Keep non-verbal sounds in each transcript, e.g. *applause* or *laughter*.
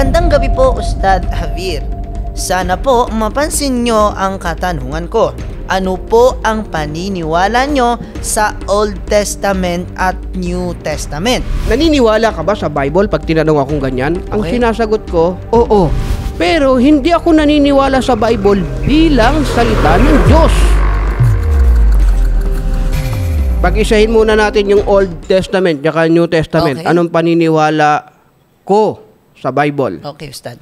Magandang gabi po, Ustad Javier. Sana po mapansin nyo ang katanungan ko. Ano po ang paniniwala nyo sa Old Testament at New Testament? Naniniwala ka ba sa Bible pag tinanong akong ganyan? Okay. Ang sinasagot ko, oo. Pero hindi ako naniniwala sa Bible bilang salita ng Diyos. Pag-isahin muna natin yung Old Testament at New Testament. Okay. Anong paniniwala ko sa Bible. Okay, Ustad.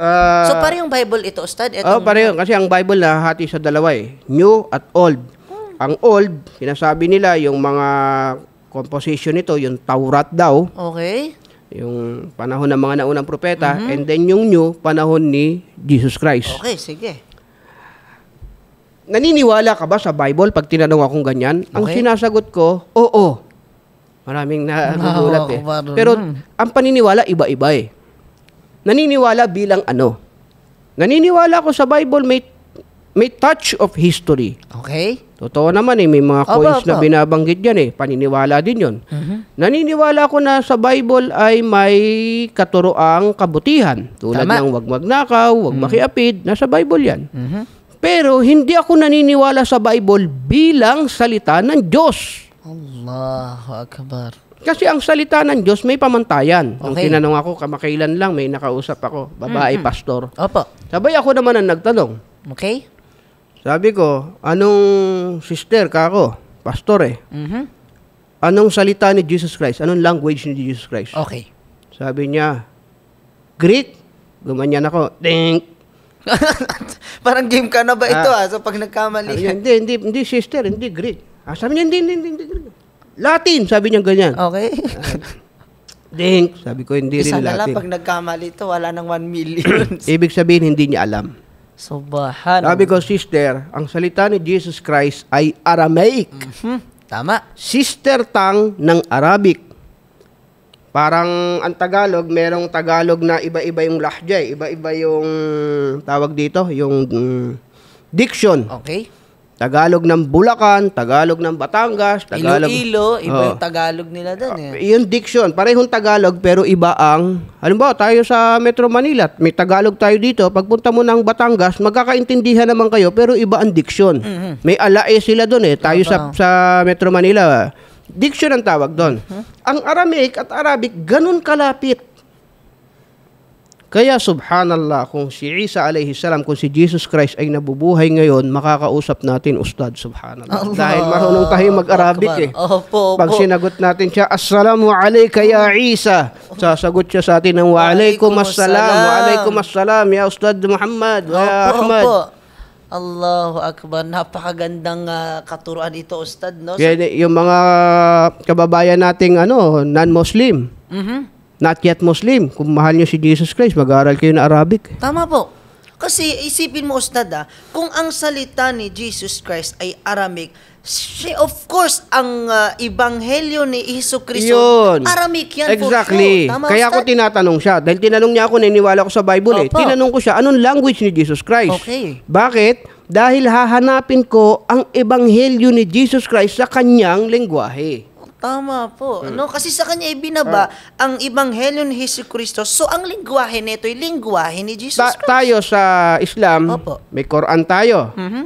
Uh, so yung Bible ito, Ustad? Oh, Itong... Oh, pare pareho. Kasi ang Bible nahati sa dalawa eh. New at Old. Hmm. Ang Old, sinasabi nila yung mga composition nito, yung Taurat daw. Okay. Yung panahon ng mga naunang propeta. Mm-hmm. And then yung New, panahon ni Jesus Christ. Okay, sige. Naniniwala ka ba sa Bible pag tinanong akong ganyan? Okay. Ang sinasagot ko, oo. Maraming nagugulat *laughs* eh. Pero ang paniniwala iba-iba eh. Naniniwala bilang ano? Naniniwala ako sa Bible may may touch of history. Okay. Totoo naman eh, may mga coins opo, opo. na binabanggit yan eh. Paniniwala din yon. Mm-hmm. Naniniwala ako na sa Bible ay may katuroang kabutihan. Tulad Tama. ng wag magnakaw, wag mm-hmm. makiapid. Nasa Bible yan. Mm-hmm. Pero hindi ako naniniwala sa Bible bilang salita ng Diyos. Allahu Akbar. Kasi ang salita ng Diyos may pamantayan. Okay. tinanong ako, kamakailan lang may nakausap ako, babae mm-hmm. pastor. Opo. Sabay ako naman ang nagtanong. Okay. Sabi ko, anong sister ka ako? Pastor eh. Mm-hmm. Anong salita ni Jesus Christ? Anong language ni Jesus Christ? Okay. Sabi niya, Greek. Gumanyan ako. Ding! *laughs* Parang game ka na ba ito ah, ah so pag nagkamali? Hindi, hindi, hindi sister, hindi Greek. Ah, sabi niya, hindi, hindi, hindi. Latin, sabi niya ganyan. Okay. Ah, Dink, sabi ko, hindi Isa rin na lang, Latin. pag nagkamali to, wala nang 1 million. *laughs* Ibig sabihin, hindi niya alam. Subahan. Sabi ko, sister, ang salita ni Jesus Christ ay Aramaic. Hmm, tama. Sister tang ng Arabic. Parang ang Tagalog, merong Tagalog na iba-iba yung lahja eh. Iba-iba yung tawag dito, yung mm, diction. Okay. Tagalog ng Bulacan, Tagalog ng Batangas, Tagalog... Iloilo, iba oh. yung Tagalog nila doon eh. Ah, yung diction, parehong Tagalog pero iba ang... Halimbawa, tayo sa Metro Manila, may Tagalog tayo dito. Pagpunta mo ng Batangas, magkakaintindihan naman kayo pero iba ang diction. Mm-hmm. May alae sila doon eh. Tayo sa, sa Metro Manila, diction ang tawag doon. huh mm-hmm. Ang Aramaic at Arabic, ganun kalapit. Kaya subhanallah, kung si Isa alayhi salam, kung si Jesus Christ ay nabubuhay ngayon, makakausap natin Ustad, subhanallah. Allah. Dahil marunong tayo mag-Arabic eh. Opo, opo. Pag sinagot natin siya, Assalamu alayka ya Isa. Sasagot siya sa atin ng Wa alaykum assalam, wa alaykum assalam ya Ustad Muhammad, opo, ya Ahmad. Opo. Allahu Akbar. Napakagandang uh, katuruan ito, Ustad. No? Kaya, yung mga kababayan nating ano, non-Muslim, mm-hmm not yet Muslim, kung mahal nyo si Jesus Christ, mag-aaral kayo ng Arabic. Tama po. Kasi isipin mo, Ustad, ah, kung ang salita ni Jesus Christ ay Aramaic, she, of course, ang uh, ebanghelyo ni Iso Cristo, Aramaic yan exactly. for Exactly. Kaya Ustad? ko tinatanong siya, dahil tinanong niya ako, naniniwala ako sa Bible eh. Opo. eh. Tinanong ko siya, anong language ni Jesus Christ? Okay. Bakit? Dahil hahanapin ko ang ebanghelyo ni Jesus Christ sa kanyang lengguwahe. Tama po. Hmm. No, kasi sa kanya ibinaba ah. ang ebanghelyo ni Hesus Kristo. So ang lingwahe nito ay lingwahe ni Jesus Ta- Christ. Tayo sa Islam, Opo. may Quran tayo. Mm-hmm.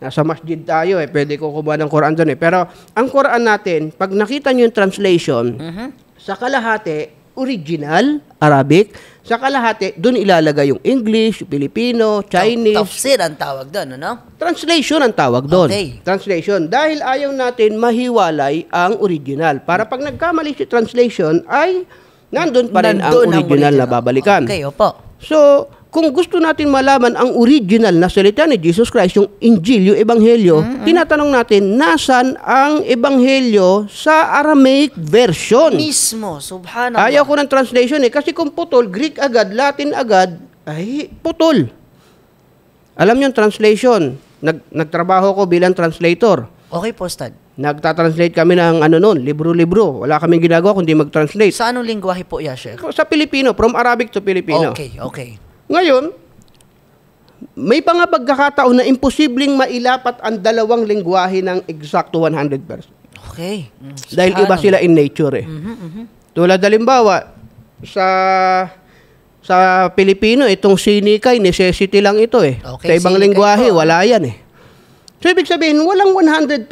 Nasa masjid tayo eh, pwede ko kumuha ng Quran doon eh. Pero ang Quran natin, pag nakita niyo yung translation, mm-hmm. sa kalahati original Arabic. Sa kalahati, doon ilalagay yung English, Filipino, Chinese. Tafsir ang tawag doon, ano? Translation ang tawag doon. Okay. Translation. Dahil ayaw natin mahiwalay ang original. Para pag nagkamali si translation, ay nandun pa rin nandun ang original, ang original na babalikan. Okay, opo. So, kung gusto natin malaman ang original na salita ni Jesus Christ, yung Injil, yung Ebanghelyo, mm-hmm. tinatanong natin, nasan ang Ebanghelyo sa Aramaic version? Mismo, subhanallah. Ayaw ko ng translation eh, kasi kung putol, Greek agad, Latin agad, ay putol. Alam niyo translation, nag, nagtrabaho ko bilang translator. Okay po, Stad. Nagtatranslate kami ng ano noon, libro-libro. Wala kaming ginagawa kundi mag-translate. Sa anong lingwahe po, Yashir? Sa Pilipino, from Arabic to Filipino. Okay, okay. Ngayon, may pang pagkakataon na imposibleng mailapat ang dalawang lingwahe ng eksakto 100%. Okay. Mm, Dahil iba sila in nature eh. Mm-hmm, mm-hmm. Tulad halimbawa, sa sa Pilipino, itong sinikay, necessity lang ito eh. Okay, sa ibang lingwahe, po. wala yan eh. So, ibig sabihin, walang 100%.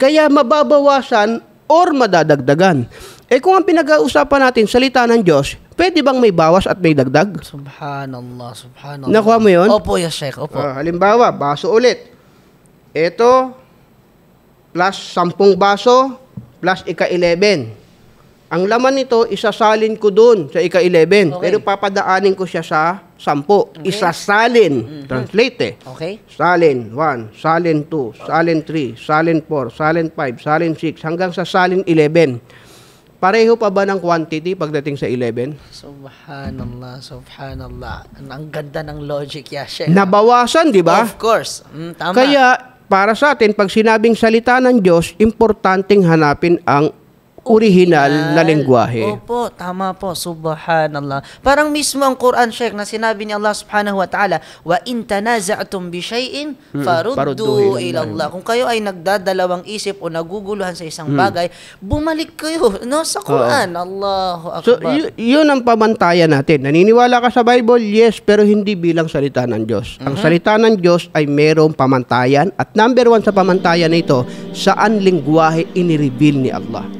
Kaya mababawasan or madadagdagan. Eh kung ang pinag-uusapan natin, salita ng Diyos, Pwede bang may bawas at may dagdag? Subhanallah, subhanallah. Nakuha mo yun? Opo, yes, Sheikh. Opo. Uh, halimbawa, baso ulit. Ito, plus 10 baso, plus ika-11. Ang laman nito, isasalin ko doon sa ika-11. Okay. Pero papadaanin ko siya sa 10. Okay. Isasalin. Mm-hmm. Translate eh. Okay. Salin 1, salin 2, salin 3, salin 4, salin 5, salin 6, hanggang sa salin 11 Pareho pa ba ng quantity pagdating sa 11? Subhanallah, subhanallah. Ang ganda ng logic, Yashe. Nabawasan, di ba? Of course. Mm, tama. Kaya, para sa atin, pag sinabing salita ng Diyos, importanteng hanapin ang original, na lengguwahe. Opo, tama po. Subhanallah. Parang mismo ang Quran, Sheikh, na sinabi ni Allah subhanahu wa ta'ala, wa in tanaza'tum bi shay'in farudduhu ila Allah. Kung kayo ay nagdadalawang isip o naguguluhan sa isang hmm. bagay, bumalik kayo no sa Quran. Oo. Allahu akbar. So, y- 'yun ang pamantayan natin. Naniniwala ka sa Bible? Yes, pero hindi bilang salita ng Diyos. Mm-hmm. Ang salita ng Diyos ay merong pamantayan at number one sa pamantayan nito, saan lingwahe inireveal ni Allah.